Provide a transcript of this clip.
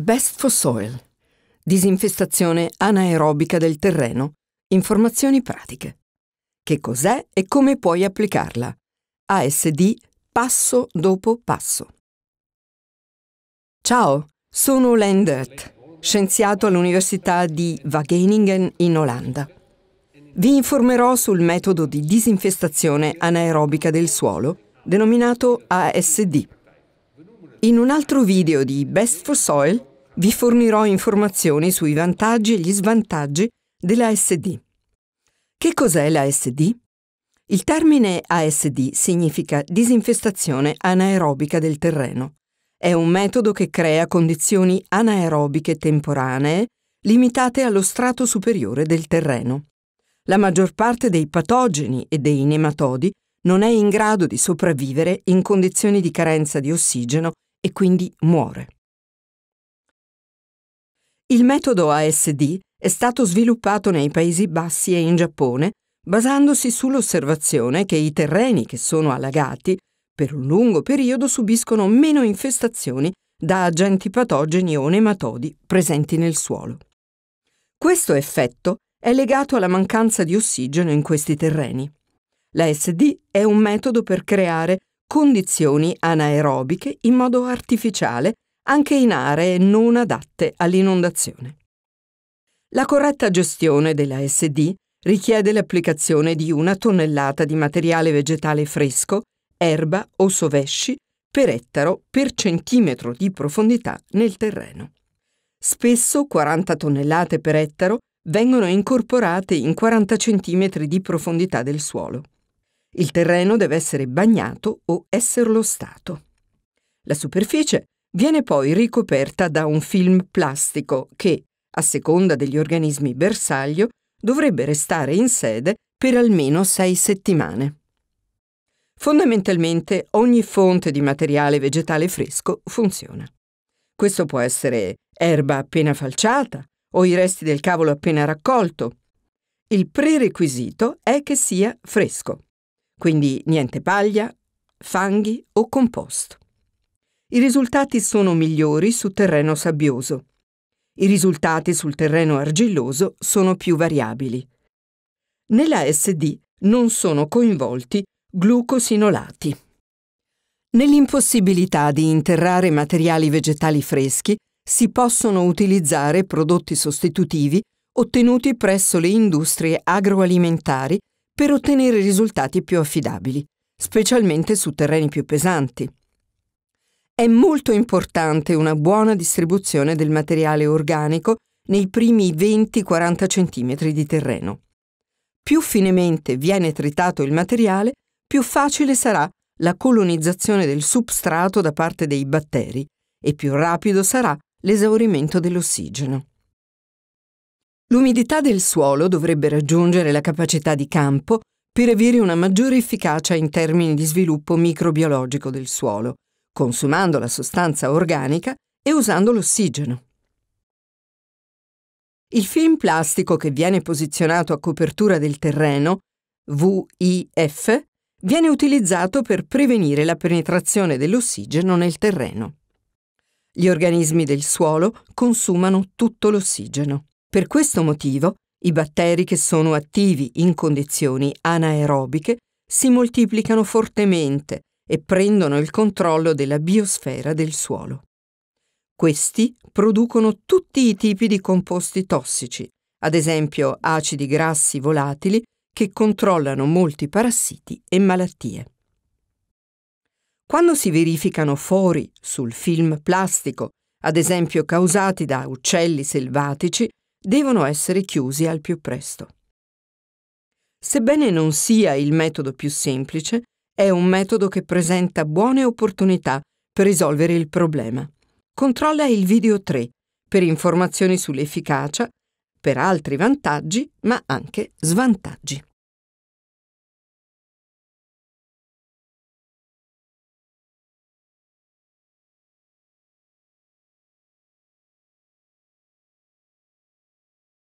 Best for Soil. Disinfestazione anaerobica del terreno. Informazioni pratiche. Che cos'è e come puoi applicarla? ASD passo dopo passo. Ciao, sono Lendert, scienziato all'Università di Wageningen in Olanda. Vi informerò sul metodo di disinfestazione anaerobica del suolo, denominato ASD. In un altro video di Best for Soil vi fornirò informazioni sui vantaggi e gli svantaggi dell'ASD. Che cos'è l'ASD? Il termine ASD significa disinfestazione anaerobica del terreno. È un metodo che crea condizioni anaerobiche temporanee limitate allo strato superiore del terreno. La maggior parte dei patogeni e dei nematodi non è in grado di sopravvivere in condizioni di carenza di ossigeno e quindi muore. Il metodo ASD è stato sviluppato nei Paesi Bassi e in Giappone basandosi sull'osservazione che i terreni che sono allagati per un lungo periodo subiscono meno infestazioni da agenti patogeni o nematodi presenti nel suolo. Questo effetto è legato alla mancanza di ossigeno in questi terreni. L'ASD è un metodo per creare condizioni anaerobiche in modo artificiale anche in aree non adatte all'inondazione. La corretta gestione della SD richiede l'applicazione di una tonnellata di materiale vegetale fresco, erba o sovesci per ettaro per centimetro di profondità nel terreno. Spesso 40 tonnellate per ettaro vengono incorporate in 40 cm di profondità del suolo. Il terreno deve essere bagnato o esserlo stato. La superficie Viene poi ricoperta da un film plastico che, a seconda degli organismi bersaglio, dovrebbe restare in sede per almeno sei settimane. Fondamentalmente ogni fonte di materiale vegetale fresco funziona. Questo può essere erba appena falciata o i resti del cavolo appena raccolto. Il prerequisito è che sia fresco, quindi niente paglia, fanghi o composto. I risultati sono migliori su terreno sabbioso. I risultati sul terreno argilloso sono più variabili. Nella SD non sono coinvolti glucosinolati. Nell'impossibilità di interrare materiali vegetali freschi, si possono utilizzare prodotti sostitutivi ottenuti presso le industrie agroalimentari per ottenere risultati più affidabili, specialmente su terreni più pesanti. È molto importante una buona distribuzione del materiale organico nei primi 20-40 cm di terreno. Più finemente viene tritato il materiale, più facile sarà la colonizzazione del substrato da parte dei batteri e più rapido sarà l'esaurimento dell'ossigeno. L'umidità del suolo dovrebbe raggiungere la capacità di campo per avere una maggiore efficacia in termini di sviluppo microbiologico del suolo consumando la sostanza organica e usando l'ossigeno. Il film plastico che viene posizionato a copertura del terreno, VIF, viene utilizzato per prevenire la penetrazione dell'ossigeno nel terreno. Gli organismi del suolo consumano tutto l'ossigeno. Per questo motivo, i batteri che sono attivi in condizioni anaerobiche si moltiplicano fortemente e prendono il controllo della biosfera del suolo. Questi producono tutti i tipi di composti tossici, ad esempio acidi grassi volatili che controllano molti parassiti e malattie. Quando si verificano fori sul film plastico, ad esempio causati da uccelli selvatici, devono essere chiusi al più presto. Sebbene non sia il metodo più semplice, è un metodo che presenta buone opportunità per risolvere il problema. Controlla il video 3 per informazioni sull'efficacia, per altri vantaggi, ma anche svantaggi.